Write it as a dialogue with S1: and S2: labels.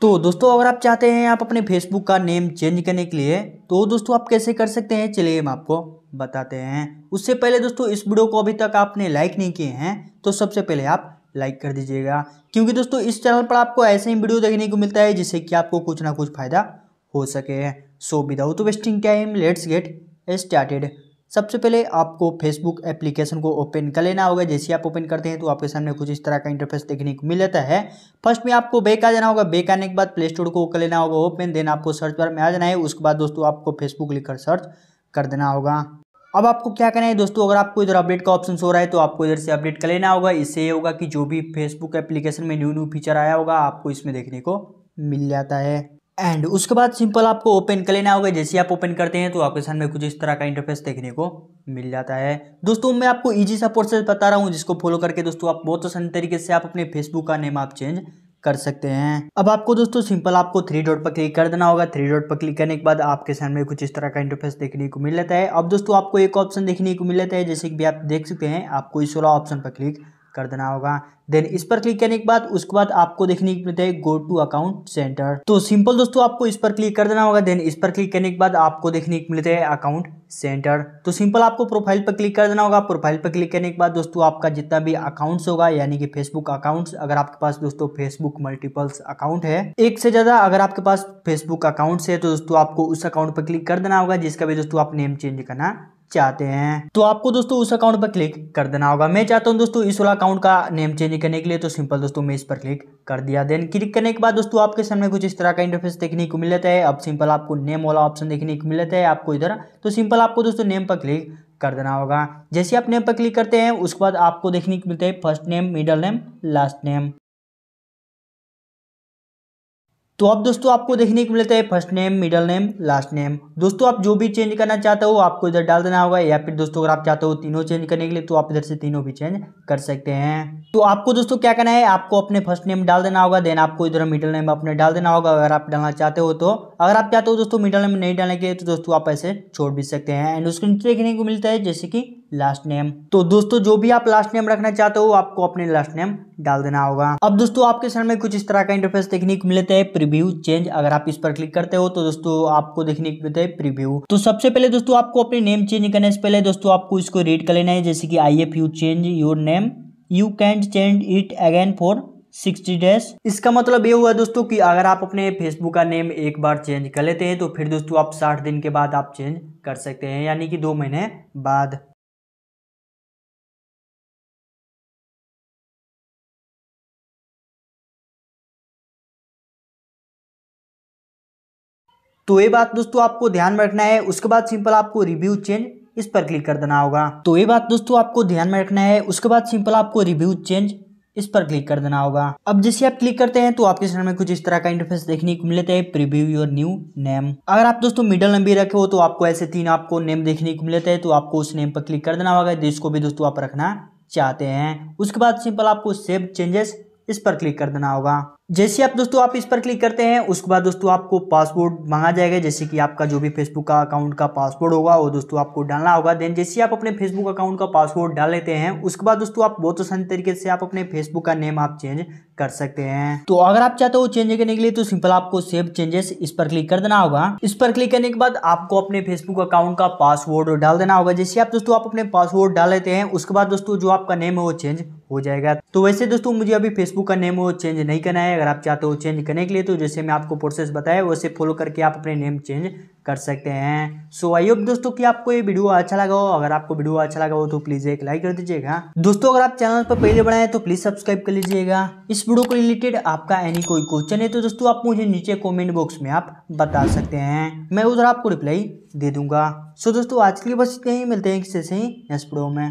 S1: तो दोस्तों अगर आप चाहते हैं आप अपने फेसबुक का नेम चेंज करने के लिए तो दोस्तों आप कैसे कर सकते हैं चलिए हम आपको बताते हैं उससे पहले दोस्तों इस वीडियो को अभी तक आपने लाइक नहीं किए हैं तो सबसे पहले आप लाइक कर दीजिएगा क्योंकि दोस्तों इस चैनल पर आपको ऐसे ही वीडियो देखने को मिलता है जिससे कि आपको कुछ ना कुछ फ़ायदा हो सके so without wasting time let's get started सबसे पहले आपको फेसबुक एप्लीकेशन को ओपन कर लेना होगा जैसे आप ओपन करते हैं तो आपके सामने कुछ इस तरह का इंटरफेस देखने को मिल जाता है फर्स्ट में आपको बैक आ जाना होगा बैक आने के बाद प्ले स्टोर को कर लेना होगा ओपन देन आपको सर्च बार में आ जाना है उसके बाद दोस्तों आपको फेसबुक लिखकर सर्च कर देना होगा अब आपको क्या करना है दोस्तों अगर आपको इधर अपडेट का ऑप्शन हो रहा है तो आपको इधर से अपडेट कर लेना होगा इससे ये होगा कि जो भी फेसबुक एप्लीकेशन में न्यू न्यू फीचर आया होगा आपको इसमें देखने को मिल जाता है एंड उसके बाद सिंपल आपको ओपन कर लेना होगा जैसे आप ओपन करते हैं तो आपके सामने कुछ इस तरह का इंटरफेस देखने को मिल जाता है दोस्तों मैं आपको इजी सा प्रोसेस बता रहा हूँ जिसको फॉलो करके दोस्तों आप बहुत आसान तरीके से आप अपने फेसबुक का नेम आप चेंज कर सकते हैं अब आपको दोस्तों सिंपल आपको थ्री डॉट पर क्लिक कर देना होगा थ्री डॉट पर क्लिक करने के बाद आपके सामने कुछ इस तरह का इंटरफेस देखने को मिल जाता है अब दोस्तों आपको एक ऑप्शन देखने को मिल जाता है जैसे कि आप देख सकते हैं आपको इस वाला ऑप्शन पर क्लिक कर देना होगा देन इस पर क्लिक करने के बाद उसके बाद आपको देखने को मिलता है गो टू अकाउंट सेंटर तो सिंपल दोस्तों आपको इस पर क्लिक कर देना होगा देन इस पर क्लिक करने के बाद आपको देखने को मिलता है अकाउंट सेंटर तो सिंपल आपको प्रोफाइल पर क्लिक कर देना होगा प्रोफाइल पर क्लिक करने के बाद दोस्तों आपका जितना भी अकाउंट्स होगा यानी कि फेसबुक अकाउंट्स अगर आपके पास दोस्तों फेसबुक मल्टीपल्स अकाउंट है एक से ज़्यादा अगर आपके पास फेसबुक अकाउंट्स है तो दोस्तों आपको उस अकाउंट पर क्लिक कर देना होगा जिसका भी दोस्तों आप नेम चेंज करना चाहते हैं तो आपको दोस्तों उस अकाउंट पर क्लिक कर देना होगा मैं चाहता हूँ दोस्तों इस वाला अकाउंट का नेम चेंज करने के लिए तो सिंपल दोस्तों मैं इस पर क्लिक कर दिया देन क्लिक करने के बाद दोस्तों आपके सामने कुछ इस तरह का इंटरफेस देखने को मिल जाता है अब सिंपल आपको नेम वाला ऑप्शन देखने को मिल जाता है आपको इधर तो सिंपल आपको दोस्तों नेम पर क्लिक कर देना होगा जैसे आप नेम पर क्लिक करते हैं उसके बाद आपको देखने को मिलता है first name middle name last name तो अब दोस्तों आपको देखने को मिलता है first name middle name last name दोस्तों आप जो भी चेंज करना चाहते हो आपको इधर डाल देना होगा या फिर दोस्तों अगर आप चाहते हो तीनों चेंज करने के लिए तो आप इधर से तीनों भी चेंज कर सकते हैं तो आपको दोस्तों क्या करना है आपको अपने फर्स्ट नेम डाल देना होगा देन आपको इधर मिडल नेम अपने डाल देना होगा अगर आप डालना चाहते हो तो अगर आप चाहते हो दोस्तों मिडल नेम नहीं डालेंगे तो दोस्तों आप ऐसे छोड़ भी सकते हैं एंड उसके नीचे देखने को मिलता है जैसे कि लास्ट नेम तो दोस्तों जो भी आप लास्ट नेम रखना चाहते हो आपको अपने लास्ट नेम डाल देना होगा अब दोस्तों आपके में कुछ इस तरह का इंटरफेस देखने को मिलता है प्रीव्यू चेंज अगर आप इस पर क्लिक करते हो तो दोस्तों आपको देखने को मिलता है प्रीव्यू तो सबसे पहले दोस्तों आपको अपने नेम चेंज करने से पहले दोस्तों आपको इसको रीड कर लेना है जैसे कि if you change your name you can't change it again for sixty days इसका मतलब ये हुआ दोस्तों कि अगर आप अपने फेसबुक का नेम एक बार चेंज कर लेते हैं तो फिर दोस्तों आप साठ दिन के बाद आप चेंज कर सकते हैं यानी कि दो महीने बाद तो ये बात दोस्तों आपको ध्यान में रखना है उसके बाद सिंपल आपको रिव्यू चेंज इस पर क्लिक कर देना होगा तो ये बात दोस्तों आपको ध्यान में रखना है उसके बाद सिंपल आपको रिव्यू चेंज इस पर क्लिक कर देना होगा अब जैसे आप क्लिक करते हैं तो आपके सामने कुछ इस तरह का इंटरफेस देखने को मिलता है प्रीव्यू योर न्यू नेम अगर आप दोस्तों मिडल नंबर रखे हो तो आपको ऐसे तीन आपको नेम देखने को मिलता है तो आपको उस नेम पर क्लिक कर देना होगा जिसको भी दोस्तों आप रखना चाहते हैं उसके बाद सिंपल आपको सेव चेंजेस इस पर क्लिक कर देना होगा जैसे आप दोस्तों आप इस पर क्लिक करते हैं उसके बाद दोस्तों आपको पासवर्ड मांगा जाएगा जैसे कि आपका जो भी फेसबुक का अकाउंट का पासवर्ड होगा वो दोस्तों आपको डालना होगा देन जैसे आप अपने फेसबुक अकाउंट का पासवर्ड डाल लेते हैं उसके बाद दोस्तों आप बहुत आसानी तरीके से आप अपने फेसबुक का नेम आप चेंज कर सकते हैं तो अगर आप चाहते हो चेंज करने के लिए तो सिंपल आपको सेव चेंजेस इस पर क्लिक कर देना होगा इस पर क्लिक करने के बाद आपको अपने फेसबुक अकाउंट का पासवर्ड डाल देना होगा जैसे आप दोस्तों आप अपने पासवर्ड डाल लेते हैं उसके बाद दोस्तों जो आपका नेम है वो चेंज हो जाएगा तो वैसे दोस्तों मुझे अभी फेसबुक का नेम वो चेंज नहीं करना है अगर आप चाहते हो चेंज करने के लिए तो जैसे मैं आपको प्रोसेस बताया वैसे फॉलो करके आप अपने नेम चेंज कर सकते हैं सो आई होप दोस्तों कि आपको ये वीडियो अच्छा लगा हो अगर आपको वीडियो अच्छा लगा हो तो प्लीज़ एक लाइक कर दीजिएगा दोस्तों अगर आप चैनल पर पहले बढ़ाए तो प्लीज़ सब्सक्राइब कर लीजिएगा इस वीडियो को रिलेटेड आपका एनी कोई क्वेश्चन है तो दोस्तों आप मुझे नीचे कॉमेंट बॉक्स में आप बता सकते हैं मैं उधर आपको रिप्लाई दे दूंगा सो दोस्तों आज के लिए बस इतना ही मिलते हैं किसी से ही नेक्स्ट वीडियो में